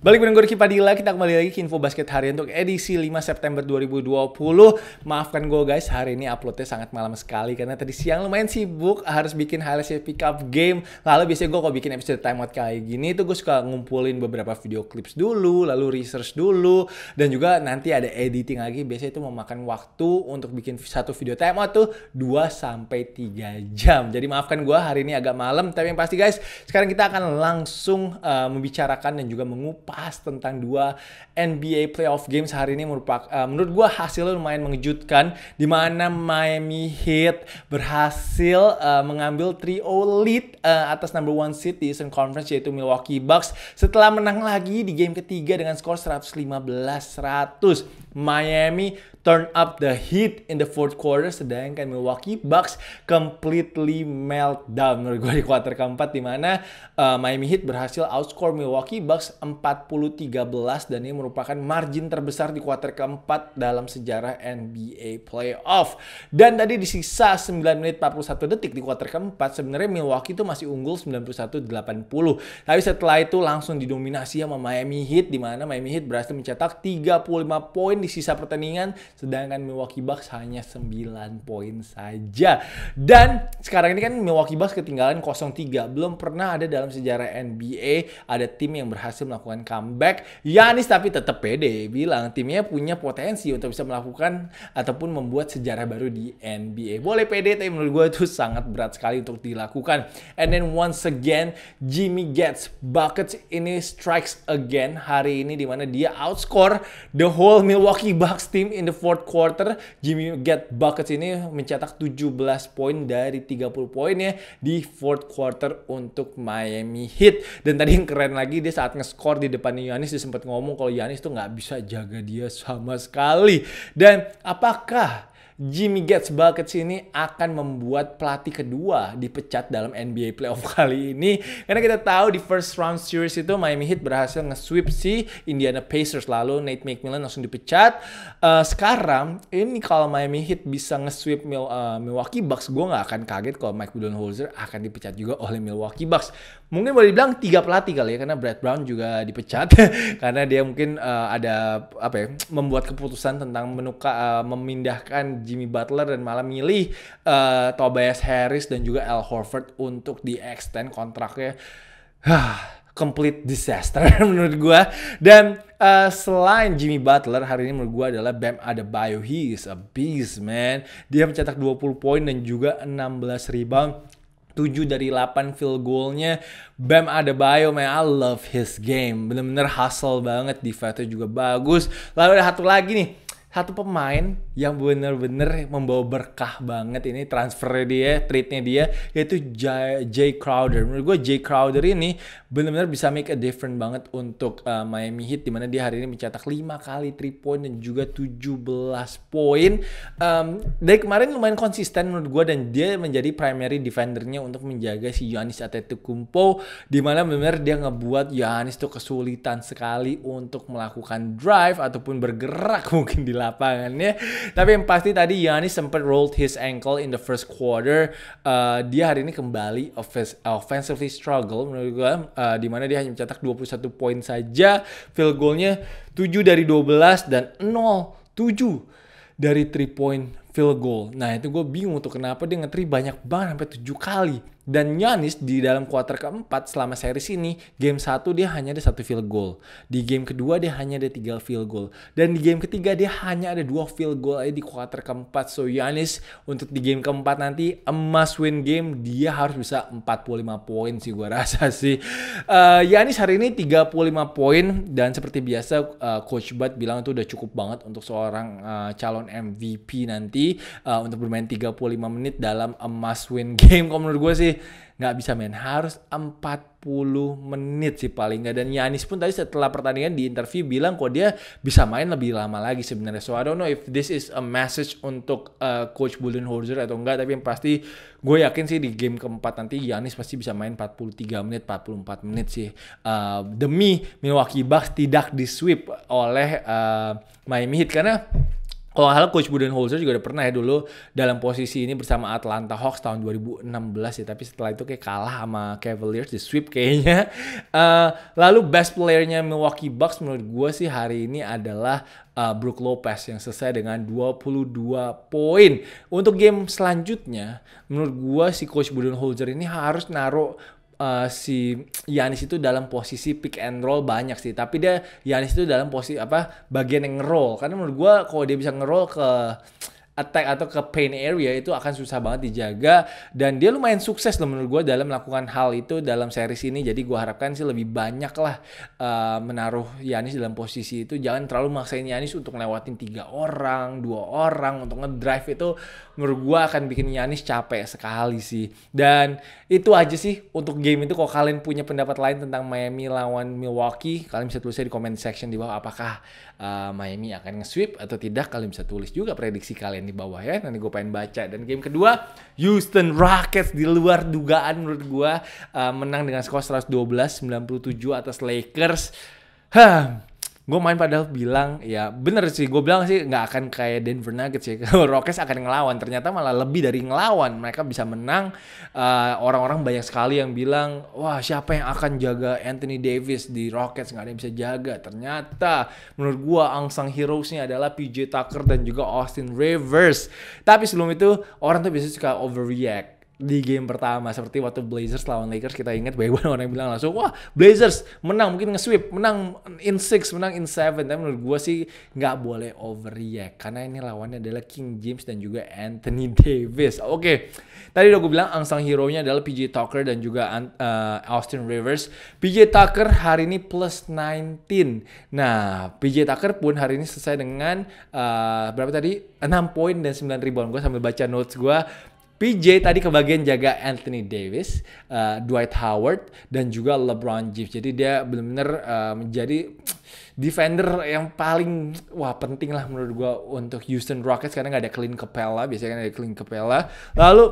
Balik dengan gue Ricky Padilla, kita kembali lagi ke Info Basket hari untuk edisi 5 September 2020. Maafkan gue guys, hari ini uploadnya sangat malam sekali karena tadi siang lumayan sibuk harus bikin highlight pick up game. Lalu biasanya gue kalau bikin episode timeout kayak gini itu gue suka ngumpulin beberapa video clips dulu, lalu research dulu, dan juga nanti ada editing lagi. Biasanya itu memakan waktu untuk bikin satu video timeout tuh 2 3 jam. Jadi maafkan gue hari ini agak malam, tapi yang pasti guys, sekarang kita akan langsung uh, membicarakan dan juga mengupas bahas tentang dua NBA playoff games hari ini merupakan uh, eh, menurut gue hasilnya lumayan mengejutkan di mana Miami Heat berhasil uh, mengambil 3-0 lead uh, atas number one seed di Eastern Conference yaitu Milwaukee Bucks setelah menang lagi di game ketiga dengan skor 115-100. Miami turn up the heat in the fourth quarter sedangkan Milwaukee Bucks completely meltdown menurut gue di kuarter keempat di mana uh, Miami Heat berhasil outscore Milwaukee Bucks 40 40-13 dan ini merupakan margin terbesar di kuarter keempat dalam sejarah NBA playoff. Dan tadi di sisa 9 menit 41 detik di kuarter keempat sebenarnya Milwaukee itu masih unggul 91-80. Tapi setelah itu langsung didominasi sama Miami Heat di mana Miami Heat berhasil mencetak 35 poin di sisa pertandingan sedangkan Milwaukee Bucks hanya 9 poin saja. Dan sekarang ini kan Milwaukee Bucks ketinggalan 0-3. Belum pernah ada dalam sejarah NBA ada tim yang berhasil melakukan comeback. Yanis tapi tetap pede bilang timnya punya potensi untuk bisa melakukan ataupun membuat sejarah baru di NBA. Boleh pede tapi menurut gue itu sangat berat sekali untuk dilakukan. And then once again Jimmy gets buckets ini strikes again hari ini dimana dia outscore the whole Milwaukee Bucks team in the fourth quarter. Jimmy get buckets ini mencetak 17 poin dari 30 poinnya di fourth quarter untuk Miami Heat. Dan tadi yang keren lagi dia saat nge-score di depan depan Yanis dia sempat ngomong kalau Yanis tuh nggak bisa jaga dia sama sekali. Dan apakah Jimmy Gets Buckets sini akan membuat pelatih kedua dipecat dalam NBA playoff kali ini. Karena kita tahu di first round series itu Miami Heat berhasil nge-sweep si Indiana Pacers lalu Nate McMillan langsung dipecat. Uh, sekarang ini kalau Miami Heat bisa nge-sweep Mil uh, Milwaukee Bucks, gue nggak akan kaget kalau Mike Budenholzer akan dipecat juga oleh Milwaukee Bucks mungkin boleh dibilang tiga pelatih kali ya karena Brad Brown juga dipecat karena dia mungkin uh, ada apa ya membuat keputusan tentang menuka uh, memindahkan Jimmy Butler dan malah milih uh, Tobias Harris dan juga Al Horford untuk di extend kontraknya. complete disaster menurut gue. Dan uh, selain Jimmy Butler, hari ini menurut gue adalah Bam Adebayo. He is a beast, man. Dia mencetak 20 poin dan juga 16 rebound 7 dari 8 field goalnya Bam Adebayo man I love his game bener-bener hustle banget defense juga bagus lalu ada satu lagi nih satu pemain yang bener-bener membawa berkah banget ini transfernya dia, trade-nya dia yaitu Jay, Crowder. Menurut gue Jay Crowder ini bener-bener bisa make a different banget untuk uh, Miami Heat dimana dia hari ini mencetak 5 kali 3 point dan juga 17 poin. Um, dari kemarin lumayan konsisten menurut gue dan dia menjadi primary defendernya untuk menjaga si Giannis Antetokounmpo dimana bener-bener dia ngebuat Giannis tuh kesulitan sekali untuk melakukan drive ataupun bergerak mungkin di lapangan ya. Tapi yang pasti tadi Yani sempat rolled his ankle in the first quarter. Uh, dia hari ini kembali offens offensively struggle menurut gue. Uh, dimana dia hanya mencetak 21 poin saja. Field goalnya 7 dari 12 dan 0 7 dari 3 point field goal. Nah itu gue bingung tuh kenapa dia nge banyak banget sampai 7 kali dan Yanis di dalam kuarter keempat selama series ini, game satu dia hanya ada satu field goal. Di game kedua dia hanya ada tiga field goal. Dan di game ketiga dia hanya ada dua field goal aja di kuarter keempat. So Yanis untuk di game keempat nanti emas win game dia harus bisa 45 poin sih gue rasa sih. Uh, eh, Yanis hari ini 35 poin dan seperti biasa uh, coach Bud bilang itu udah cukup banget untuk seorang uh, calon MVP nanti uh, untuk bermain 35 menit dalam emas win game. Kalau menurut gue sih sih nggak bisa main harus 40 menit sih paling nggak dan Yanis pun tadi setelah pertandingan di interview bilang kok dia bisa main lebih lama lagi sebenarnya so I don't know if this is a message untuk uh, coach Budenholzer atau enggak tapi yang pasti gue yakin sih di game keempat nanti Yanis pasti bisa main 43 menit 44 menit sih uh, demi Milwaukee Bucks tidak disweep oleh uh, Miami Heat karena kalau nggak salah Coach Budenholzer juga udah pernah ya dulu dalam posisi ini bersama Atlanta Hawks tahun 2016 ya. Tapi setelah itu kayak kalah sama Cavaliers di sweep kayaknya. Uh, lalu best playernya Milwaukee Bucks menurut gue sih hari ini adalah uh, Brook Lopez yang selesai dengan 22 poin. Untuk game selanjutnya menurut gue si Coach Budenholzer ini harus naruh uh, si Yanis itu dalam posisi pick and roll banyak sih tapi dia Yanis itu dalam posisi apa bagian yang roll karena menurut gue kalau dia bisa ngeroll ke attack atau ke pain area itu akan susah banget dijaga dan dia lumayan sukses loh menurut gue dalam melakukan hal itu dalam series ini jadi gue harapkan sih lebih banyak lah uh, menaruh Yanis dalam posisi itu jangan terlalu maksain Yanis untuk lewatin tiga orang dua orang untuk ngedrive itu menurut gue akan bikin Yanis capek sekali sih dan itu aja sih untuk game itu kalau kalian punya pendapat lain tentang Miami lawan Milwaukee kalian bisa tulisnya di comment section di bawah apakah uh, Miami akan nge-sweep atau tidak kalian bisa tulis juga prediksi kalian kalian di bawah ya nanti gue pengen baca dan game kedua Houston Rockets di luar dugaan menurut gue uh, menang dengan skor 112-97 atas Lakers. Hah, gue main padahal bilang ya bener sih gue bilang sih nggak akan kayak Denver Nuggets ya Rockets akan ngelawan ternyata malah lebih dari ngelawan mereka bisa menang eh, orang-orang uh, banyak sekali yang bilang wah siapa yang akan jaga Anthony Davis di Rockets nggak ada yang bisa jaga ternyata menurut gue angsang heroesnya adalah PJ Tucker dan juga Austin Rivers tapi sebelum itu orang tuh biasanya suka overreact di game pertama seperti waktu Blazers lawan Lakers kita ingat banyak orang yang bilang langsung wah Blazers menang mungkin nge-sweep menang in 6 menang in 7 tapi menurut gue sih nggak boleh overreact karena ini lawannya adalah King James dan juga Anthony Davis oke okay. tadi udah gue bilang angsang hero nya adalah PJ Tucker dan juga uh, Austin Rivers PJ Tucker hari ini plus 19 nah PJ Tucker pun hari ini selesai dengan uh, berapa tadi 6 poin dan 9 rebound gue sambil baca notes gue PJ tadi kebagian jaga Anthony Davis, uh, Dwight Howard, dan juga LeBron James. Jadi dia benar-benar uh, menjadi defender yang paling wah penting lah menurut gue untuk Houston Rockets karena nggak ada Clint Capella, biasanya ada Clint Capella. Lalu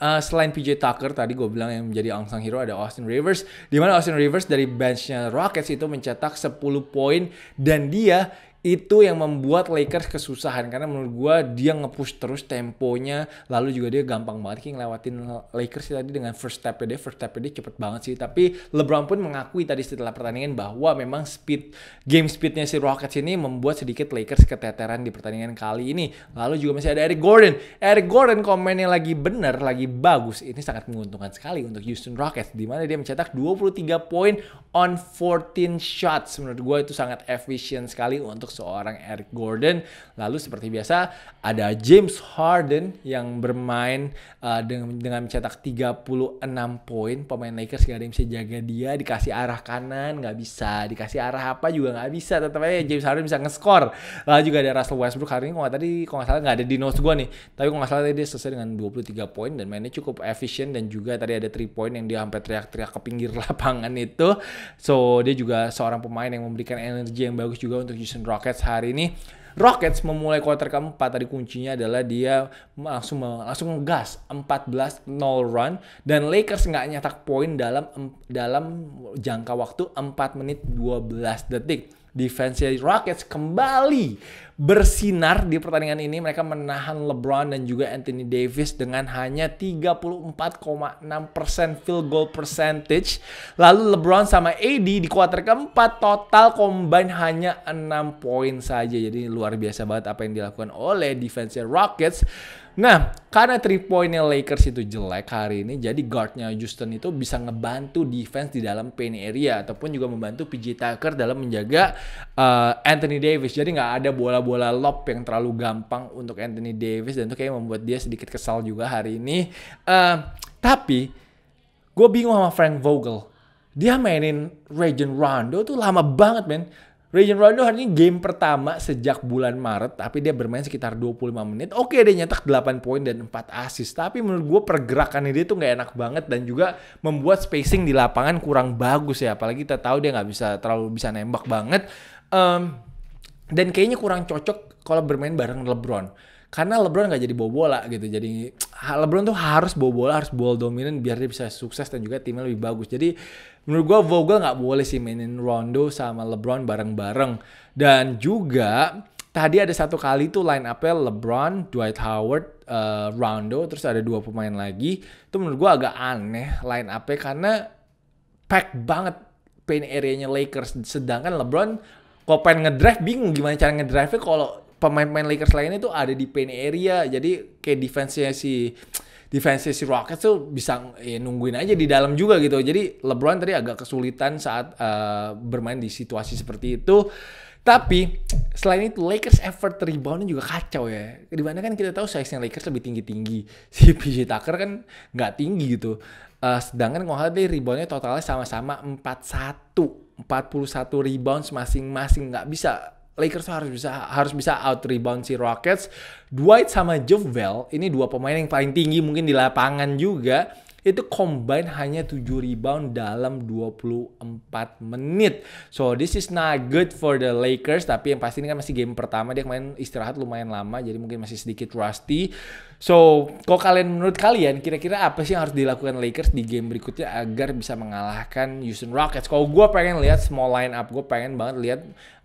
uh, selain PJ Tucker tadi gue bilang yang menjadi angsang hero ada Austin Rivers di mana Austin Rivers dari benchnya Rockets itu mencetak 10 poin dan dia itu yang membuat Lakers kesusahan karena menurut gua dia ngepush terus temponya lalu juga dia gampang banget King lewatin Lakers sih tadi dengan first step dia first step dia cepet banget sih tapi LeBron pun mengakui tadi setelah pertandingan bahwa memang speed game speednya si Rockets ini membuat sedikit Lakers keteteran di pertandingan kali ini lalu juga masih ada Eric Gordon Eric Gordon komennya lagi bener lagi bagus ini sangat menguntungkan sekali untuk Houston Rockets di mana dia mencetak 23 poin on 14 shots. Menurut gue itu sangat efisien sekali untuk seorang Eric Gordon. Lalu seperti biasa ada James Harden yang bermain uh, dengan, dengan mencetak 36 poin. Pemain Lakers gak ada yang bisa jaga dia. Dikasih arah kanan gak bisa. Dikasih arah apa juga gak bisa. Tetap aja James Harden bisa nge-score. Lalu juga ada Russell Westbrook hari ini. Kalau tadi kalau nggak salah gak ada di notes gue nih. Tapi kalau gak salah tadi dia selesai dengan 23 poin dan mainnya cukup efisien dan juga tadi ada 3 poin yang dia sampai teriak-teriak ke pinggir lapangan itu. So dia juga seorang pemain yang memberikan energi yang bagus juga untuk Houston Rockets hari ini. Rockets memulai kuarter keempat tadi kuncinya adalah dia langsung langsung ngegas 14-0 run dan Lakers nggak nyetak poin dalam dalam jangka waktu 4 menit 12 detik defense Rockets kembali bersinar di pertandingan ini. Mereka menahan LeBron dan juga Anthony Davis dengan hanya 34,6% field goal percentage. Lalu LeBron sama AD di kuarter keempat total combine hanya 6 poin saja. Jadi luar biasa banget apa yang dilakukan oleh defense Rockets. Nah, karena three pointnya Lakers itu jelek hari ini, jadi guardnya Justin itu bisa ngebantu defense di dalam paint area ataupun juga membantu PJ Tucker dalam menjaga uh, Anthony Davis. Jadi nggak ada bola-bola lob yang terlalu gampang untuk Anthony Davis dan itu kayak membuat dia sedikit kesal juga hari ini. Uh, tapi gue bingung sama Frank Vogel. Dia mainin Rajon Rondo tuh lama banget, men Rajon Rondo hari ini game pertama sejak bulan Maret, tapi dia bermain sekitar 25 menit. Oke, dia nyetak 8 poin dan 4 asis. tapi menurut gue pergerakannya dia tuh nggak enak banget dan juga membuat spacing di lapangan kurang bagus ya. Apalagi kita tahu dia nggak bisa terlalu bisa nembak banget. Um, dan kayaknya kurang cocok kalau bermain bareng LeBron karena LeBron nggak jadi bawa bola gitu jadi LeBron tuh harus bawa bola harus ball dominant biar dia bisa sukses dan juga timnya lebih bagus jadi menurut gue Vogel nggak boleh sih mainin Rondo sama LeBron bareng-bareng. Dan juga tadi ada satu kali tuh line up LeBron, Dwight Howard, uh, Rondo, terus ada dua pemain lagi. Itu menurut gue agak aneh line up karena pack banget pain area-nya Lakers. Sedangkan LeBron kok pengen ngedrive bingung gimana cara ngedrive-nya kalau pemain-pemain Lakers lainnya tuh ada di pain area. Jadi kayak defense-nya sih defense si Rockets tuh bisa ya, nungguin aja di dalam juga gitu. Jadi LeBron tadi agak kesulitan saat uh, bermain di situasi seperti itu. Tapi selain itu Lakers effort reboundnya juga kacau ya. Di mana kan kita tahu size-nya Lakers lebih tinggi-tinggi. Si PJ Tucker kan nggak tinggi gitu. Uh, sedangkan kalau ada reboundnya totalnya sama-sama empat 41. 41 rebounds masing-masing nggak bisa Lakers harus bisa harus bisa out rebound si Rockets. Dwight sama Jovell ini dua pemain yang paling tinggi mungkin di lapangan juga itu combine hanya 7 rebound dalam 24 menit. So this is not good for the Lakers tapi yang pasti ini kan masih game pertama dia main istirahat lumayan lama jadi mungkin masih sedikit rusty. So kok kalian menurut kalian kira-kira apa sih yang harus dilakukan Lakers di game berikutnya agar bisa mengalahkan Houston Rockets? Kalau gue pengen lihat small line up, gue pengen banget lihat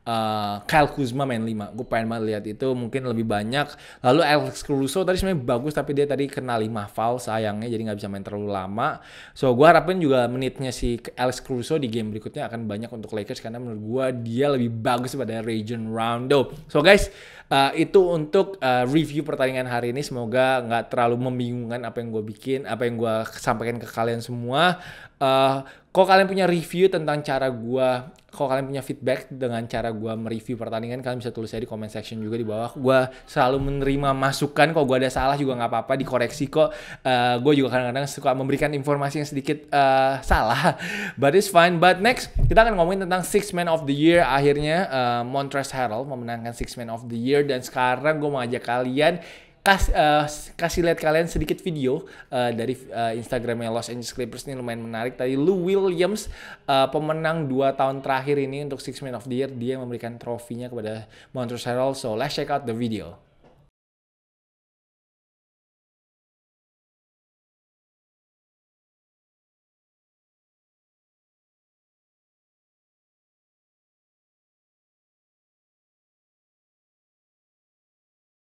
uh, Kyle Kuzma main 5. Gue pengen banget lihat itu mungkin lebih banyak. Lalu Alex Caruso tadi sebenarnya bagus tapi dia tadi kena 5 foul sayangnya jadi nggak bisa main terlalu lama. So gue harapin juga menitnya si Alex Caruso di game berikutnya akan banyak untuk Lakers karena menurut gue dia lebih bagus daripada Rajon Rondo. So guys, uh, itu untuk uh, review pertandingan hari ini semoga nggak terlalu membingungkan apa yang gue bikin, apa yang gue sampaikan ke kalian semua. Uh, kalau kalian punya review tentang cara gua, kalau kalian punya feedback dengan cara gua mereview pertandingan, kalian bisa tulis aja di comment section juga di bawah. Gua selalu menerima masukan. Kalau gua ada salah juga nggak apa-apa, dikoreksi kok. Uh, eh, gue juga kadang-kadang suka memberikan informasi yang sedikit uh, salah, but it's fine. But next kita akan ngomongin tentang Six Man of the Year. Akhirnya uh, Montrezl Harrell memenangkan Six Man of the Year dan sekarang gue mau ajak kalian kas, uh, kasih lihat kalian sedikit video uh, dari uh, eh, Instagramnya Los Angeles Clippers ini lumayan menarik. Tadi Lou Williams uh, pemenang dua tahun terakhir ini untuk Six Man of the Year dia memberikan trofinya kepada Montrezl Harrell. So let's check out the video.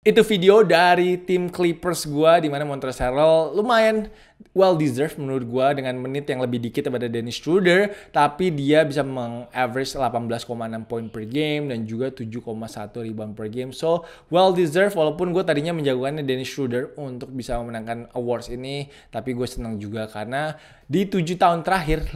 Itu video dari tim Clippers gue di mana Montrezl Harrell lumayan well deserved menurut gue dengan menit yang lebih dikit daripada Dennis Schroeder tapi dia bisa mengaverage 18,6 poin per game dan juga 7,1 rebound per game so well deserved walaupun gue tadinya menjagokannya Dennis Schroeder untuk bisa memenangkan awards ini tapi gue senang juga karena di 7 tahun terakhir 5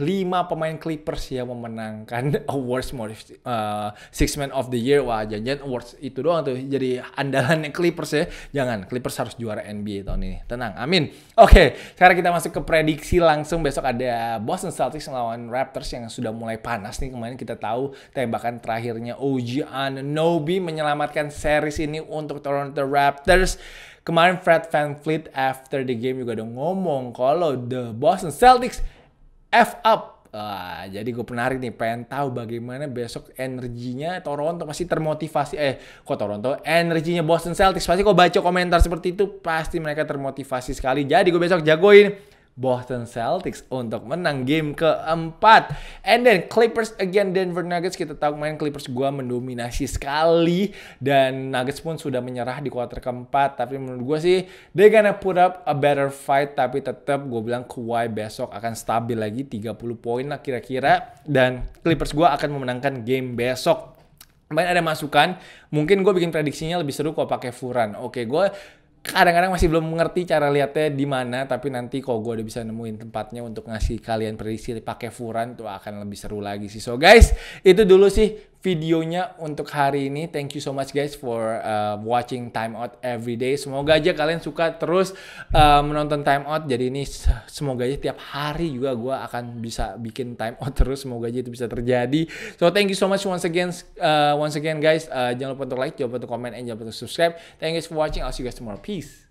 pemain Clippers yang memenangkan awards uh, six man of the year wah jangan awards itu doang tuh jadi andalan Clippers ya jangan Clippers harus juara NBA tahun ini tenang amin oke okay, sekarang kita masuk ke prediksi langsung besok ada Boston Celtics melawan Raptors yang sudah mulai panas nih kemarin kita tahu tembakan terakhirnya OG Anunoby menyelamatkan series ini untuk Toronto Raptors. Kemarin Fred Van Fleet after the game juga udah ngomong kalau the Boston Celtics F up Uh, jadi gue penarik nih, pengen tahu bagaimana besok energinya Toronto pasti termotivasi. Eh, kok Toronto? Energinya Boston Celtics pasti kok baca komentar seperti itu, pasti mereka termotivasi sekali. Jadi gue besok jagoin Boston Celtics untuk menang game keempat. And then Clippers again Denver Nuggets kita tahu main Clippers gue mendominasi sekali dan Nuggets pun sudah menyerah di kuarter keempat tapi menurut gue sih they gonna put up a better fight tapi tetap gue bilang Kawhi besok akan stabil lagi 30 poin lah kira-kira dan Clippers gue akan memenangkan game besok. Main ada masukan, mungkin gue bikin prediksinya lebih seru kalau pakai Furan. Oke, gue kadang-kadang masih belum mengerti cara lihatnya di mana tapi nanti kalau gue udah bisa nemuin tempatnya untuk ngasih kalian prediksi pakai furan tuh akan lebih seru lagi sih so guys itu dulu sih videonya untuk hari ini. Thank you so much guys for uh, watching Time Out every day. Semoga aja kalian suka terus uh, menonton Time Out. Jadi ini semoga aja tiap hari juga gue akan bisa bikin Time Out terus. Semoga aja itu bisa terjadi. So thank you so much once again, uh, once again guys. Uh, jangan lupa untuk like, jangan lupa untuk comment, and jangan lupa untuk subscribe. Thank you guys for watching. I'll see you guys tomorrow. Peace.